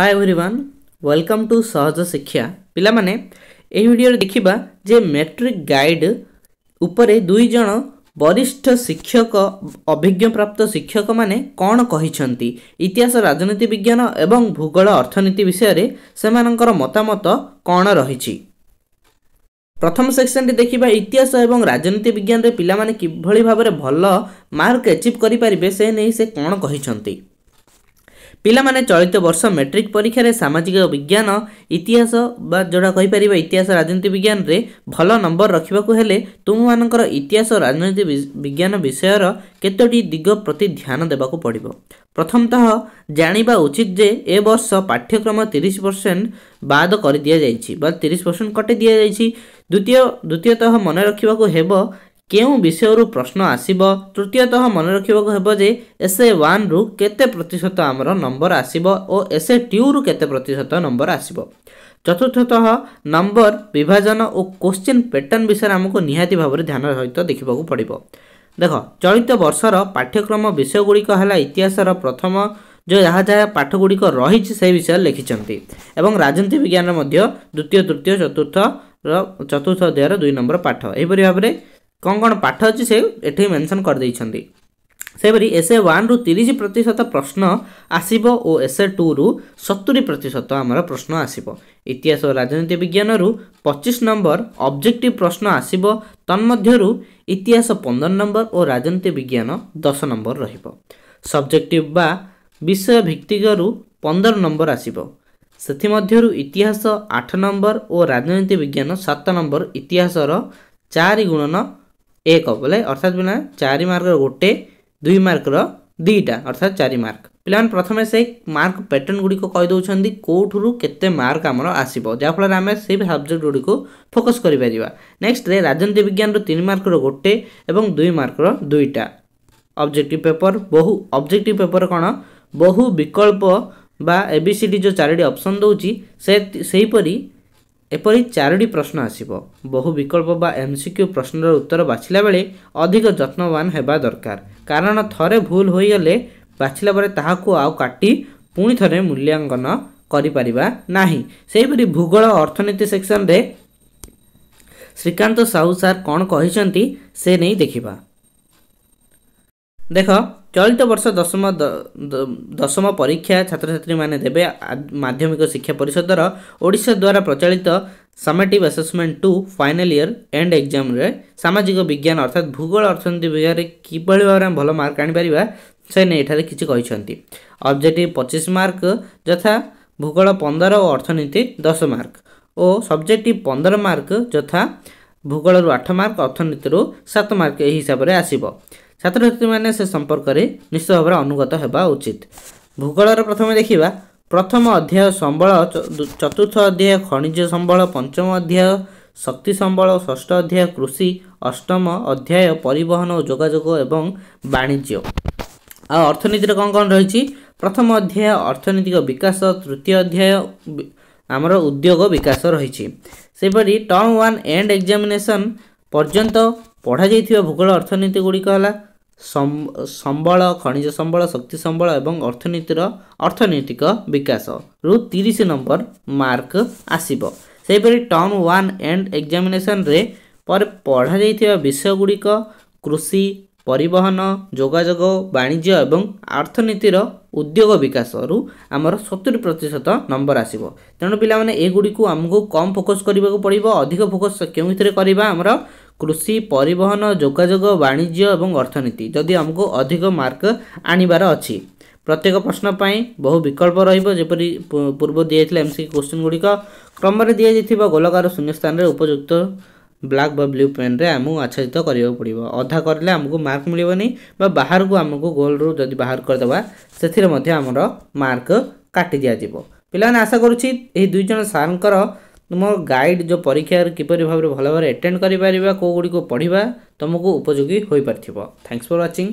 hi everyone welcome to ସହଜ ଶିକ୍ଷା ପିଲାମାନେ ଏହି ଭିଡ଼ିଓରେ ଦେଖିବା ଯେ ମେଟ୍ରିକ୍ ଗାଇଡ୍ ଉପରେ ଦୁଇ ଜଣ ବରିଷ୍ଠ ଶିକ୍ଷକ ଅଭିଜ୍ଞପ୍ରାପ୍ତ ଶିକ୍ଷକମାନେ କ'ଣ କହିଛନ୍ତି ଇତିହାସ ରାଜନୀତି ବିଜ୍ଞାନ ଏବଂ ଭୂଗୋଳ ଅର୍ଥନୀତି ବିଷୟରେ ସେମାନଙ୍କର ମତାମତ କ'ଣ ରହିଛି ପ୍ରଥମ ସେକ୍ସନ୍ଟି ଦେଖିବା ଇତିହାସ ଏବଂ ରାଜନୀତି ବିଜ୍ଞାନରେ ପିଲାମାନେ କିଭଳି ଭାବରେ ଭଲ ମାର୍କ ଆଚିଭ୍ କରିପାରିବେ ସେ ନେଇ ସେ କ'ଣ କହିଛନ୍ତି ପିଲାମାନେ ଚଳିତ ବର୍ଷ ମେଟ୍ରିକ୍ ପରୀକ୍ଷାରେ ସାମାଜିକ ବିଜ୍ଞାନ ଇତିହାସ ବା ଯେଉଁଟା କହିପାରିବା ଇତିହାସ ରାଜନୀତି ବିଜ୍ଞାନରେ ଭଲ ନମ୍ବର ରଖିବାକୁ ହେଲେ ତୁମମାନଙ୍କର ଇତିହାସ ରାଜନୀତି ବିଜ୍ଞାନ ବିଷୟର କେତୋଟି ଦିଗ ପ୍ରତି ଧ୍ୟାନ ଦେବାକୁ ପଡ଼ିବ ପ୍ରଥମତଃ ଜାଣିବା ଉଚିତ ଯେ ଏ ବର୍ଷ ପାଠ୍ୟକ୍ରମ ତିରିଶ ପରସେଣ୍ଟ ବାଦ କରିଦିଆଯାଇଛି ବା ତିରିଶ ପରସେଣ୍ଟ କଟେଇ ଦିଆଯାଇଛି ଦ୍ୱିତୀୟ ଦ୍ୱିତୀୟତଃ ମନେ ରଖିବାକୁ ହେବ କେଉଁ ବିଷୟରୁ ପ୍ରଶ୍ନ ଆସିବ ତୃତୀୟତଃ ମନେ ରଖିବାକୁ ହେବ ଯେ ଏସ୍ଏ ୱାନ୍ରୁ କେତେ ପ୍ରତିଶତ ଆମର ନମ୍ବର ଆସିବ ଓ ଏସ୍ଏ ଟୁରୁ କେତେ ପ୍ରତିଶତ ନମ୍ବର ଆସିବ ଚତୁର୍ଥତଃ ନମ୍ବର ବିଭାଜନ ଓ କୋଶ୍ଚିନ୍ ପ୍ୟାଟର୍ନ ବିଷୟରେ ଆମକୁ ନିହାତି ଭାବରେ ଧ୍ୟାନ ସହିତ ଦେଖିବାକୁ ପଡ଼ିବ ଦେଖ ଚଳିତ ବର୍ଷର ପାଠ୍ୟକ୍ରମ ବିଷୟଗୁଡ଼ିକ ହେଲା ଇତିହାସର ପ୍ରଥମ ଯେଉଁ ଯାହା ଯାହା ପାଠଗୁଡ଼ିକ ରହିଛି ସେ ବିଷୟରେ ଲେଖିଛନ୍ତି ଏବଂ ରାଜନୀତି ବିଜ୍ଞାନର ମଧ୍ୟ ଦ୍ୱିତୀୟ ତୃତୀୟ ଚତୁର୍ଥର ଚତୁର୍ଥ ଅଧ୍ୟାୟର ଦୁଇ ନମ୍ବର ପାଠ ଏହିପରି ଭାବରେ କ'ଣ କ'ଣ ପାଠ ଅଛି ସେ ଏଠି ମେନସନ୍ କରିଦେଇଛନ୍ତି ସେହିପରି ଏସ୍ଏ ୱାନ୍ରୁ ତିରିଶ ପ୍ରତିଶତ ପ୍ରଶ୍ନ ଆସିବ ଓ ଏସ୍ଏ ଟୁରୁ ସତୁରି ପ୍ରତିଶତ ଆମର ପ୍ରଶ୍ନ ଆସିବ ଇତିହାସ ଓ ରାଜନୀତି ବିଜ୍ଞାନରୁ ପଚିଶ ନମ୍ବର ଅବଜେକ୍ଟିଭ ପ୍ରଶ୍ନ ଆସିବ ତନ୍ମଧ୍ୟରୁ ଇତିହାସ ପନ୍ଦର ନମ୍ବର ଓ ରାଜନୀତି ବିଜ୍ଞାନ ଦଶ ନମ୍ବର ରହିବ ସବଜେକ୍ଟିଭ ବା ବିଷୟ ଭିତ୍ତିକରୁ ପନ୍ଦର ନମ୍ବର ଆସିବ ସେଥିମଧ୍ୟରୁ ଇତିହାସ ଆଠ ନମ୍ବର ଓ ରାଜନୀତି ବିଜ୍ଞାନ ସାତ ନମ୍ବର ଇତିହାସର ଚାରି ଗୁଣନ ଏକ ବୋଲେ ଅର୍ଥାତ୍ ପିଲା ଚାରି ମାର୍କର ଗୋଟେ ଦୁଇ ମାର୍କର ଦୁଇଟା ଅର୍ଥାତ୍ ଚାରି ମାର୍କ ପିଲାମାନେ ପ୍ରଥମେ ସେଇ ମାର୍କ ପ୍ୟାଟର୍ନ ଗୁଡ଼ିକ କହିଦେଉଛନ୍ତି କେଉଁଠାରୁ କେତେ ମାର୍କ ଆମର ଆସିବ ଯାହାଫଳରେ ଆମେ ସେଇ ସବଜେକ୍ଟ ଗୁଡ଼ିକୁ ଫୋକସ୍ କରିପାରିବା ନେକ୍ସଟରେ ରାଜନୀତି ବିଜ୍ଞାନର ତିନି ମାର୍କର ଗୋଟେ ଏବଂ ଦୁଇ ମାର୍କର ଦୁଇଟା ଅବଜେକ୍ଟିଭ୍ ପେପର ବହୁ ଅବଜେକ୍ଟିଭ୍ ପେପର କ'ଣ ବହୁ ବିକଳ୍ପ ବା ଏ ବି ସି ଡି ଯେଉଁ ଚାରିଟି ଅପସନ୍ ଦେଉଛି ସେ ସେହିପରି ଏପରି ଚାରୋଟି ପ୍ରଶ୍ନ ଆସିବ ବହୁ ବିକଳ୍ପ ବା ଏମ୍ସିକ୍ୟୁ ପ୍ରଶ୍ନର ଉତ୍ତର ବାଛିଲା ବେଳେ ଅଧିକ ଯତ୍ନବାନ ହେବା ଦରକାର କାରଣ ଥରେ ଭୁଲ ହୋଇଗଲେ ବାଛିଲା ପରେ ତାହାକୁ ଆଉ କାଟି ପୁଣି ଥରେ ମୂଲ୍ୟାଙ୍କନ କରିପାରିବା ନାହିଁ ସେହିପରି ଭୂଗୋଳ ଅର୍ଥନୀତି ସେକ୍ସନରେ ଶ୍ରୀକାନ୍ତ ସାହୁ ସାର୍ କ'ଣ କହିଛନ୍ତି ସେ ନେଇ ଦେଖିବା ଦେଖ ଚଳିତ ବର୍ଷ ଦଶମ ଦଶମ ପରୀକ୍ଷା ଛାତ୍ରଛାତ୍ରୀମାନେ ଦେବେ ମାଧ୍ୟମିକ ଶିକ୍ଷା ପରିଷଦର ଓଡ଼ିଶା ଦ୍ୱାରା ପ୍ରଚଳିତ summative assessment two final year end ଏକ୍ଜାମରେ ସାମାଜିକ ବିଜ୍ଞାନ ଅର୍ଥାତ୍ ଭୂଗୋଳ ଅର୍ଥନୀତି ବିଷୟରେ କିଭଳି ଭାବରେ ଆମେ ଭଲ ମାର୍କ ଆଣିପାରିବା ସେ ନେଇ ଏଠାରେ କିଛି କହିଛନ୍ତି ଅବଜେକ୍ଟିଭ୍ ପଚିଶ ମାର୍କ ଯଥା ଭୂଗୋଳ ପନ୍ଦର ଓ ଅର୍ଥନୀତି ଦଶ ମାର୍କ ଓ ସବଜେକ୍ଟିଭ୍ ପନ୍ଦର ମାର୍କ ଯଥା ଭୂଗୋଳରୁ ଆଠ ମାର୍କ ଅର୍ଥନୀତିରୁ ସାତ ମାର୍କ ଏହି ହିସାବରେ ଆସିବ ছাত্রছাত্রী সে সম্পর্ক নিশ্চয় ভাবে অনুগত হওয়া উচিত ভূগোলর প্রথমে দেখিবা প্রথম অধ্যায় সম্বল চতুর্থ অধ্যায় খনিজ সম্বল পঞ্চম অধ্যায় শক্তি সম্বল ষষ্ঠ অধ্যায় কৃষি অষ্টম অধ্যায় পরিবহন ও যোগাযোগ এবং বাণিজ্য অর্থনীতির কম কম রয়েছে প্রথম অধ্যায় অর্থনৈতিক বিকাশ তৃতীয় অধ্যায় আমার উদ্যোগ বিকাশ রয়েছে সেইপরি টর্ম ওয়ান এন্ড এক্সামিনেসন পর্যন্ত পড়া যাই ভূগোল অর্থনীতিগুলি হলা ସମ୍ବଳ ଖଣିଜ ସମ୍ବଳ ଶକ୍ତି ସମ୍ବଳ ଏବଂ ଅର୍ଥନୀତିର ଅର୍ଥନୈତିକ ବିକାଶରୁ ତିରିଶ ନମ୍ବର ମାର୍କ ଆସିବ ସେହିପରି ଟର୍ମ ୱାନ୍ ଏଣ୍ଡ ଏକ୍ଜାମିନେସନରେ ପରେ ପଢ଼ାଯାଇଥିବା ବିଷୟଗୁଡ଼ିକ କୃଷି ପରିବହନ ଯୋଗାଯୋଗ ବାଣିଜ୍ୟ ଏବଂ ଅର୍ଥନୀତିର ଉଦ୍ୟୋଗ ବିକାଶରୁ ଆମର ସତୁରି ପ୍ରତିଶତ ନମ୍ବର ଆସିବ ତେଣୁ ପିଲାମାନେ ଏଗୁଡ଼ିକୁ ଆମକୁ କମ୍ ଫୋକସ୍ କରିବାକୁ ପଡ଼ିବ ଅଧିକ ଫୋକସ୍ କେଉଁଥିରେ କରିବା ଆମର କୃଷି ପରିବହନ ଯୋଗାଯୋଗ ବାଣିଜ୍ୟ ଏବଂ ଅର୍ଥନୀତି ଯଦି ଆମକୁ ଅଧିକ ମାର୍କ ଆଣିବାର ଅଛି ପ୍ରତ୍ୟେକ ପ୍ରଶ୍ନ ପାଇଁ ବହୁ ବିକଳ୍ପ ରହିବ ଯେପରି ପୂର୍ବ ଦିଆଯାଇଥିଲା ଏମିତି କୋଶ୍ଚିନ୍ ଗୁଡ଼ିକ କ୍ରମରେ ଦିଆଯାଇଥିବା ଗୋଲକାର ଶୂନ୍ୟ ସ୍ଥାନରେ ଉପଯୁକ୍ତ ବ୍ଲାକ୍ ବା ବ୍ଲୁ ପେନ୍ରେ ଆମକୁ ଆଚ୍ଛାଦିତ କରିବାକୁ ପଡ଼ିବ ଅଧା କରିଲେ ଆମକୁ ମାର୍କ ମିଳିବନି ବା ବାହାରକୁ ଆମକୁ ଗୋଲ୍ରୁ ଯଦି ବାହାର କରିଦେବା ସେଥିରେ ମଧ୍ୟ ଆମର ମାର୍କ କାଟି ଦିଆଯିବ ପିଲାମାନେ ଆଶା କରୁଛି ଏହି ଦୁଇ ଜଣ ସାର୍ଙ୍କର ତୁମ ଗାଇଡ଼ ଯେଉଁ ପରୀକ୍ଷାରେ କିପରି ଭାବରେ ଭଲ ଭାବରେ ଆଟେଣ୍ଡ କରିପାରିବା କେଉଁ ଗୁଡ଼ିକୁ ପଢ଼ିବା ତୁମକୁ ଉପଯୋଗୀ ହୋଇପାରିଥିବ ଥ୍ୟାଙ୍କସ୍ ଫର୍ ୱାଚିଂ